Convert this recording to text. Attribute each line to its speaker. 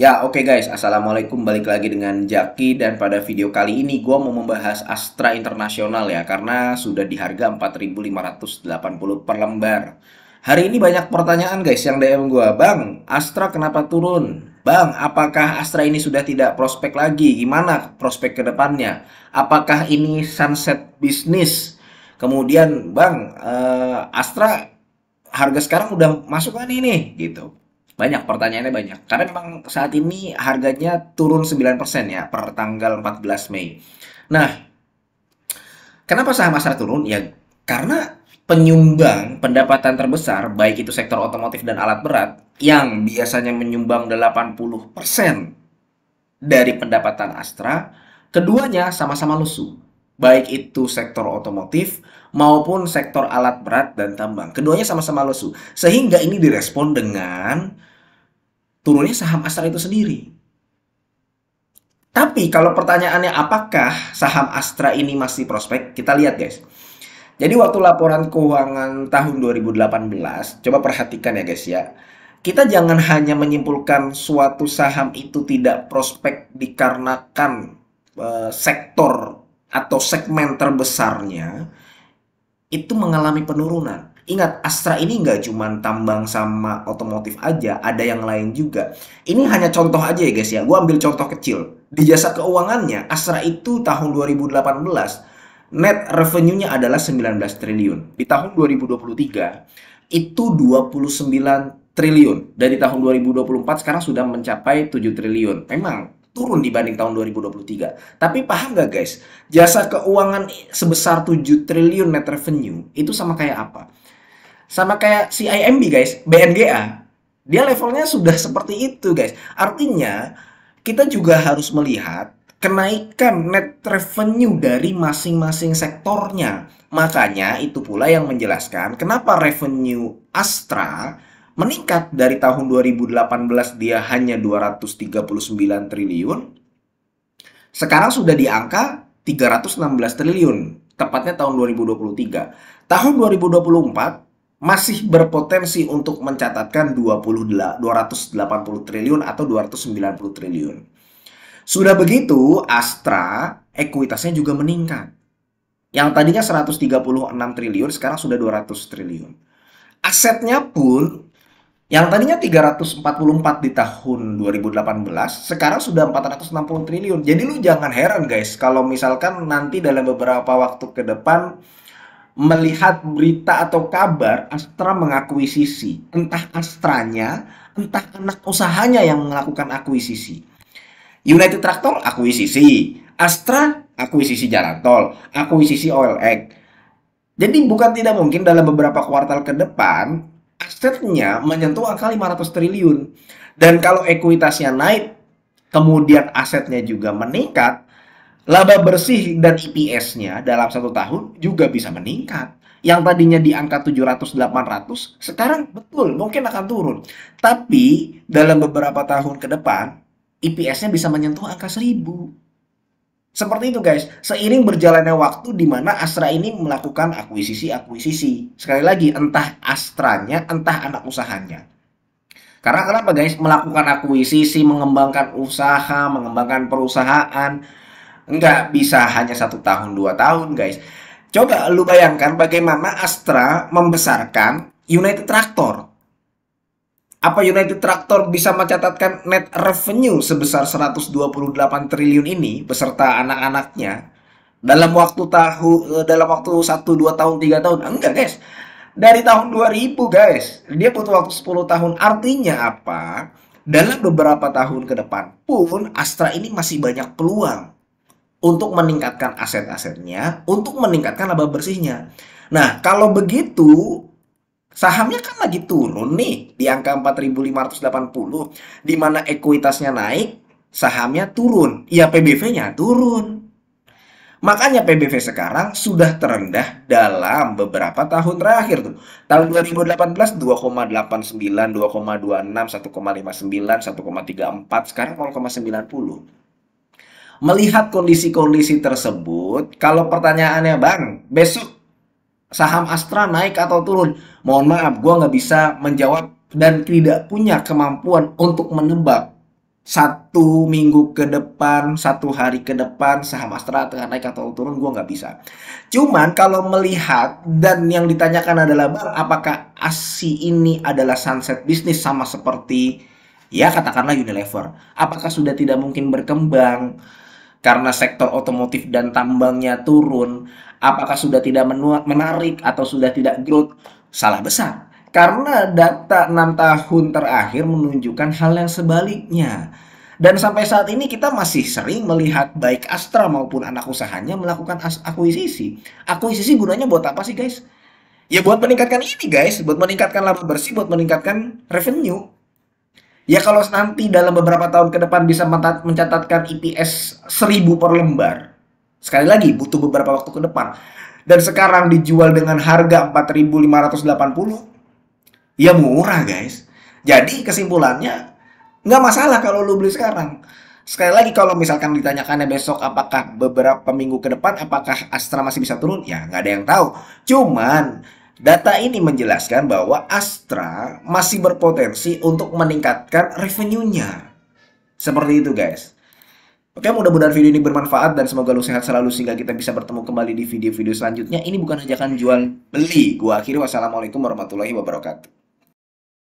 Speaker 1: Ya oke okay guys, Assalamualaikum balik lagi dengan Jaki dan pada video kali ini gue mau membahas Astra Internasional ya karena sudah di harga 4.580 per lembar. Hari ini banyak pertanyaan guys yang DM gue, Bang Astra kenapa turun? Bang, apakah Astra ini sudah tidak prospek lagi? Gimana prospek kedepannya? Apakah ini sunset bisnis? Kemudian, Bang, uh, Astra harga sekarang udah masuk kan ini gitu. Banyak pertanyaannya banyak. Karena memang saat ini harganya turun 9% ya per tanggal 14 Mei. Nah, kenapa saham Astra turun? Ya karena penyumbang pendapatan terbesar baik itu sektor otomotif dan alat berat yang biasanya menyumbang 80% dari pendapatan Astra, keduanya sama-sama lesu. Baik itu sektor otomotif maupun sektor alat berat dan tambang. Keduanya sama-sama lesu. Sehingga ini direspon dengan turunnya saham Astra itu sendiri. Tapi kalau pertanyaannya apakah saham Astra ini masih prospek, kita lihat guys. Jadi waktu laporan keuangan tahun 2018, coba perhatikan ya guys ya. Kita jangan hanya menyimpulkan suatu saham itu tidak prospek dikarenakan e, sektor atau segmen terbesarnya itu mengalami penurunan. Ingat, Astra ini nggak cuma tambang sama otomotif aja, ada yang lain juga. Ini hanya contoh aja ya guys ya, gue ambil contoh kecil. Di jasa keuangannya, Astra itu tahun 2018, net revenue-nya adalah 19 triliun. Di tahun 2023, itu 29 triliun. Dari tahun 2024 sekarang sudah mencapai 7 triliun. Memang turun dibanding tahun 2023. Tapi paham nggak guys? Jasa keuangan sebesar 7 triliun net revenue itu sama kayak apa? sama kayak Cimb IMB guys, BNGA. Dia levelnya sudah seperti itu guys. Artinya kita juga harus melihat kenaikan net revenue dari masing-masing sektornya. Makanya itu pula yang menjelaskan kenapa revenue Astra meningkat dari tahun 2018 dia hanya 239 triliun. Sekarang sudah di angka 316 triliun, tepatnya tahun 2023. Tahun 2024 masih berpotensi untuk mencatatkan 20, 280 triliun atau 290 triliun. Sudah begitu, Astra ekuitasnya juga meningkat. Yang tadinya 136 triliun sekarang sudah 200 triliun. Asetnya pun yang tadinya 344 di tahun 2018 sekarang sudah 460 triliun. Jadi lu jangan heran guys kalau misalkan nanti dalam beberapa waktu ke depan melihat berita atau kabar, Astra mengakuisisi. Entah Astranya, entah anak usahanya yang melakukan akuisisi. United Tractor akuisisi, Astra akuisisi jalan tol, akuisisi OLX. Jadi bukan tidak mungkin dalam beberapa kuartal ke depan asetnya menyentuh angka 500 triliun. Dan kalau ekuitasnya naik, kemudian asetnya juga meningkat, Laba bersih dan EPS-nya dalam satu tahun juga bisa meningkat. Yang tadinya di angka 700-800, sekarang betul mungkin akan turun. Tapi dalam beberapa tahun ke depan, EPS-nya bisa menyentuh angka 1000. Seperti itu guys, seiring berjalannya waktu di mana Astra ini melakukan akuisisi-akuisisi. Sekali lagi, entah Astranya, entah anak usahanya. Karena kenapa guys, melakukan akuisisi, mengembangkan usaha, mengembangkan perusahaan, Nggak bisa hanya satu tahun, dua tahun, guys. Coba lu bayangkan bagaimana Astra membesarkan United Tractor. Apa United Tractor bisa mencatatkan net revenue sebesar 128 triliun ini beserta anak-anaknya dalam waktu tahu eh, dalam waktu 1 2 tahun 3 tahun? Enggak, guys. Dari tahun 2000, guys. Dia butuh waktu 10 tahun. Artinya apa? Dalam beberapa tahun ke depan pun Astra ini masih banyak peluang untuk meningkatkan aset-asetnya, untuk meningkatkan laba bersihnya. Nah, kalau begitu sahamnya kan lagi turun nih di angka 4.580 di mana ekuitasnya naik, sahamnya turun. Ya PBV-nya turun. Makanya PBV sekarang sudah terendah dalam beberapa tahun terakhir tuh. Tahun 2018 2,89, 2,26, 1,59, 1,34, sekarang 0,90 melihat kondisi-kondisi tersebut, kalau pertanyaannya bang, besok saham Astra naik atau turun? Mohon maaf, gue nggak bisa menjawab dan tidak punya kemampuan untuk menebak satu minggu ke depan, satu hari ke depan saham Astra akan naik atau turun, gue nggak bisa. Cuman kalau melihat dan yang ditanyakan adalah bang, apakah ASI ini adalah sunset bisnis sama seperti ya katakanlah Unilever? Apakah sudah tidak mungkin berkembang? karena sektor otomotif dan tambangnya turun, apakah sudah tidak menarik atau sudah tidak growth? Salah besar. Karena data 6 tahun terakhir menunjukkan hal yang sebaliknya. Dan sampai saat ini kita masih sering melihat baik Astra maupun anak usahanya melakukan akuisisi. Akuisisi gunanya buat apa sih guys? Ya buat meningkatkan ini guys, buat meningkatkan laba bersih, buat meningkatkan revenue. Ya kalau nanti dalam beberapa tahun ke depan bisa mencatatkan IPS e 1000 per lembar. Sekali lagi butuh beberapa waktu ke depan. Dan sekarang dijual dengan harga 4580 ya murah guys. Jadi kesimpulannya nggak masalah kalau lo beli sekarang. Sekali lagi kalau misalkan ditanyakannya besok apakah beberapa minggu ke depan apakah Astra masih bisa turun? Ya nggak ada yang tahu. Cuman Data ini menjelaskan bahwa Astra masih berpotensi untuk meningkatkan revenue-nya. Seperti itu guys. Oke mudah-mudahan video ini bermanfaat dan semoga lu sehat selalu sehingga kita bisa bertemu kembali di video-video selanjutnya. Ini bukan ajakan jual beli. Gua akhiri wassalamualaikum warahmatullahi wabarakatuh.